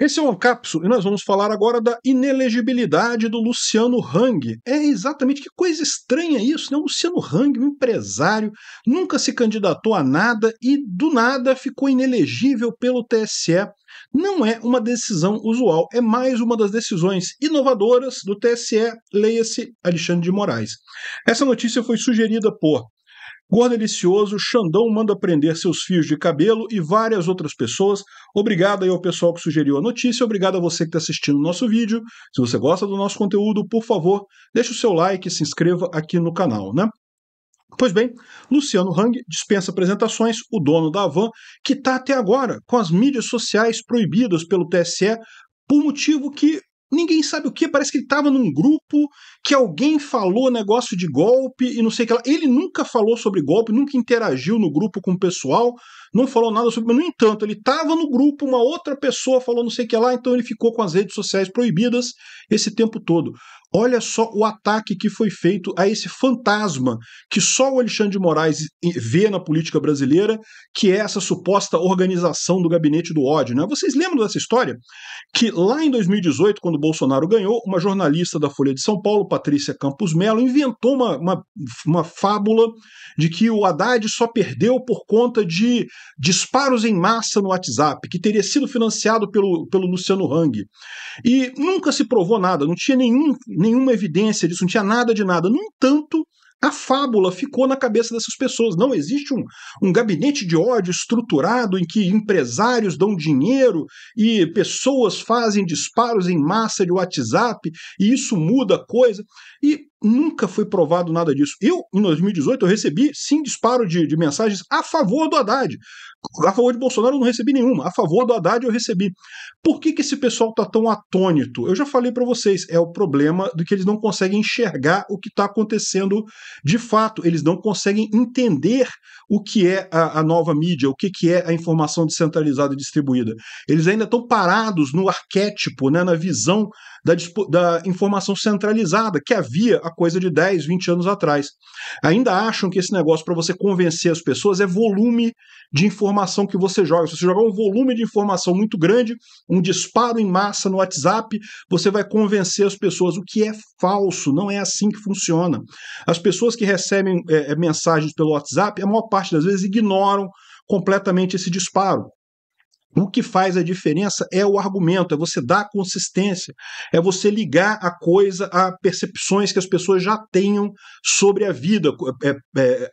Esse é o Capso e nós vamos falar agora da inelegibilidade do Luciano Hang. É exatamente que coisa estranha isso, né? O Luciano Hang, um empresário, nunca se candidatou a nada e do nada ficou inelegível pelo TSE. Não é uma decisão usual, é mais uma das decisões inovadoras do TSE, leia-se Alexandre de Moraes. Essa notícia foi sugerida por Gordo Delicioso, Xandão manda prender seus fios de cabelo e várias outras pessoas. Obrigado aí ao pessoal que sugeriu a notícia, obrigado a você que está assistindo o nosso vídeo. Se você gosta do nosso conteúdo, por favor, deixe o seu like e se inscreva aqui no canal, né? Pois bem, Luciano Hang dispensa apresentações, o dono da Avan, que está até agora com as mídias sociais proibidas pelo TSE por motivo que ninguém sabe o que, parece que ele estava num grupo que alguém falou negócio de golpe e não sei o que lá. Ele nunca falou sobre golpe, nunca interagiu no grupo com o pessoal, não falou nada sobre, no entanto, ele estava no grupo, uma outra pessoa falou não sei o que lá, então ele ficou com as redes sociais proibidas esse tempo todo. Olha só o ataque que foi feito a esse fantasma que só o Alexandre de Moraes vê na política brasileira, que é essa suposta organização do gabinete do ódio. Né? Vocês lembram dessa história? Que lá em 2018, quando Bolsonaro ganhou, uma jornalista da Folha de São Paulo, Patrícia Campos Melo, inventou uma, uma, uma fábula de que o Haddad só perdeu por conta de disparos em massa no WhatsApp, que teria sido financiado pelo, pelo Luciano Hang. E nunca se provou nada, não tinha nenhum nenhuma evidência disso, não tinha nada de nada. No entanto, a fábula ficou na cabeça dessas pessoas. Não existe um, um, gabinete de ódio estruturado em que empresários dão dinheiro e pessoas fazem disparos em massa de WhatsApp e isso muda a coisa. E Nunca foi provado nada disso. Eu, em 2018, eu recebi sim disparo de, de mensagens a favor do Haddad. A favor de Bolsonaro eu não recebi nenhuma. A favor do Haddad eu recebi. Por que, que esse pessoal tá tão atônito? Eu já falei para vocês, é o problema do que eles não conseguem enxergar o que está acontecendo de fato. Eles não conseguem entender o que é a, a nova mídia, o que, que é a informação descentralizada e distribuída. Eles ainda estão parados no arquétipo, né, na visão da, da informação centralizada que havia coisa de 10, 20 anos atrás. Ainda acham que esse negócio para você convencer as pessoas é volume de informação que você joga. Se você jogar um volume de informação muito grande, um disparo em massa no WhatsApp, você vai convencer as pessoas, o que é falso, não é assim que funciona. As pessoas que recebem é, mensagens pelo WhatsApp, a maior parte das vezes ignoram completamente esse disparo. O que faz a diferença é o argumento, é você dar consistência, é você ligar a coisa a percepções que as pessoas já tenham sobre a vida, é, é,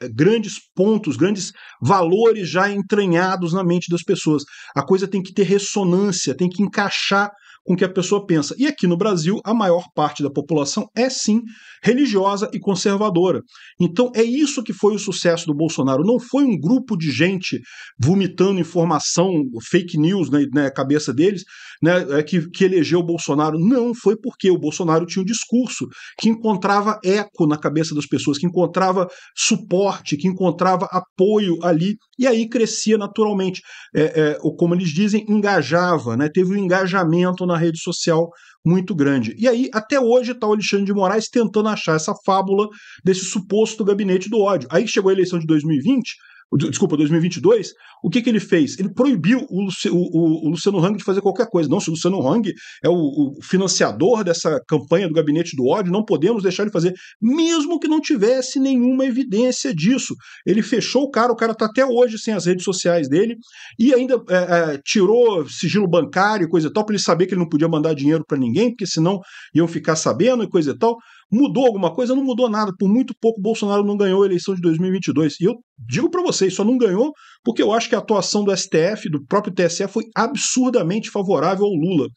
é, grandes pontos, grandes valores já entranhados na mente das pessoas. A coisa tem que ter ressonância, tem que encaixar com o que a pessoa pensa. E aqui no Brasil, a maior parte da população é sim religiosa e conservadora. Então é isso que foi o sucesso do Bolsonaro. Não foi um grupo de gente vomitando informação, fake news na, né, né, cabeça deles, né, é, que, que elegeu o Bolsonaro. Não, foi porque o Bolsonaro tinha um discurso que encontrava eco na cabeça das pessoas, que encontrava suporte, que encontrava apoio ali, e aí crescia naturalmente. É, é, como eles dizem, engajava, né, teve um engajamento na rede social muito grande. E aí, até hoje, está o Alexandre de Moraes tentando achar essa fábula desse suposto gabinete do ódio. Aí chegou a eleição de 2020, desculpa, 2022, o que, que ele fez? Ele proibiu o, o, o Luciano Hang de fazer qualquer coisa. Não, se o Luciano Hang é o, o, financiador dessa campanha do gabinete do ódio, não podemos deixar ele fazer, mesmo que não tivesse nenhuma evidência disso. Ele fechou o cara, o cara está até hoje sem as redes sociais dele e ainda é, é, tirou sigilo bancário e coisa e tal, para ele saber que ele não podia mandar dinheiro para ninguém, porque senão iam ficar sabendo e coisa e tal. Mudou alguma coisa? Não mudou nada. Por muito pouco, Bolsonaro não ganhou a eleição de 2022. E eu digo para vocês, só não ganhou porque eu acho que a atuação do STF, do próprio TSE, foi absurdamente favorável ao Lula.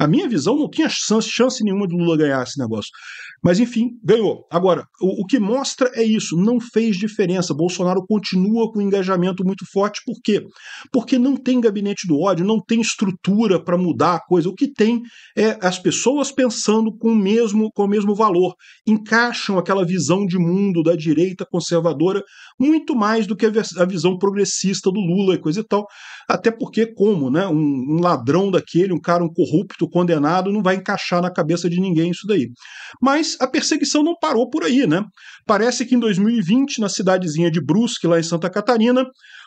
A minha visão não tinha chance, chance nenhuma de Lula ganhar esse negócio. Mas enfim, ganhou. Agora, o, o, que mostra é isso, não fez diferença. Bolsonaro continua com um engajamento muito forte, por quê? Porque não tem gabinete do ódio, não tem estrutura para mudar a coisa. O que tem é as pessoas pensando com o mesmo, com o mesmo valor, encaixam aquela visão de mundo da direita conservadora muito mais do que a, visão progressista do Lula e coisa e tal. Até porque, como, né? Um, um ladrão daquele, um cara, um corrupto condenado, não vai encaixar na cabeça de ninguém isso daí. Mas mas a perseguição não parou por aí, né? Parece que em 2020, na cidadezinha de Brusque, lá em Santa Catarina,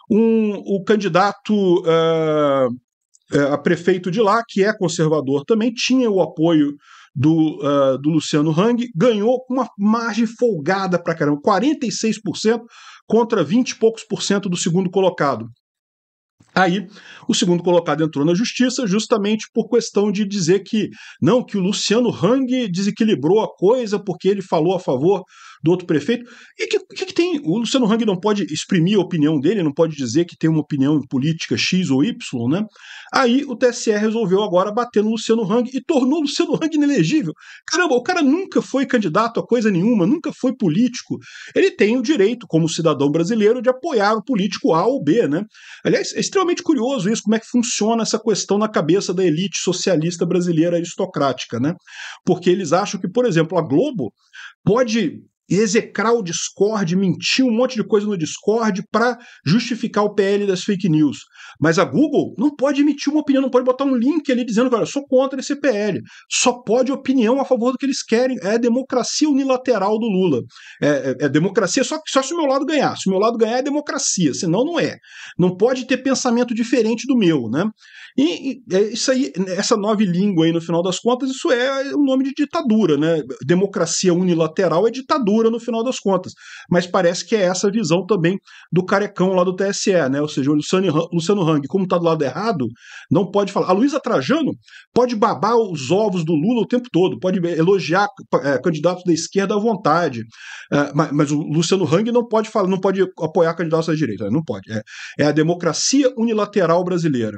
um, o candidato uh, a prefeito de lá, que é conservador também, tinha o apoio do, uh, do Luciano Hang, ganhou uma margem folgada para caramba, 46% contra 20 e poucos por cento do segundo colocado. Aí, o segundo colocado entrou na justiça justamente por questão de dizer que não, que o Luciano Hang desequilibrou a coisa porque ele falou a favor do outro prefeito. E o que, que, que, tem? O Luciano Hang não pode exprimir a opinião dele, não pode dizer que tem uma opinião política X ou Y, né? Aí o TSE resolveu agora bater no Luciano Hang e tornou o Luciano Hang inelegível. Caramba, o cara nunca foi candidato a coisa nenhuma, nunca foi político. Ele tem o direito, como cidadão brasileiro, de apoiar o político A ou B, né? Aliás, é extremamente curioso isso, como é que funciona essa questão na cabeça da elite socialista brasileira aristocrática, né? Porque eles acham que, por exemplo, a Globo pode e execrar o Discord, mentir um monte de coisa no Discord para justificar o PL das fake news. Mas a Google não pode emitir uma opinião, não pode botar um link ali dizendo que, olha, eu sou contra esse PL. Só pode opinião a favor do que eles querem. É a democracia unilateral do Lula. É, é, é democracia só, só se o meu lado ganhar. Se o meu lado ganhar é democracia, senão não é. Não pode ter pensamento diferente do meu, né? E, e é, isso aí, essa nova língua aí, no final das contas, isso é o um nome de ditadura, né? Democracia unilateral é ditadura no final das contas. Mas parece que é essa visão também do carecão lá do TSE, né? Ou seja, o Luciano, Luciano Hang, como está do lado errado, não pode falar. A Luísa Trajano pode babar os ovos do Lula o tempo todo, pode elogiar é, candidatos da esquerda à vontade. É, mas, mas, o Luciano Hang não pode falar, não pode apoiar candidatos da direita. Né? Não pode. É, é a democracia unilateral brasileira.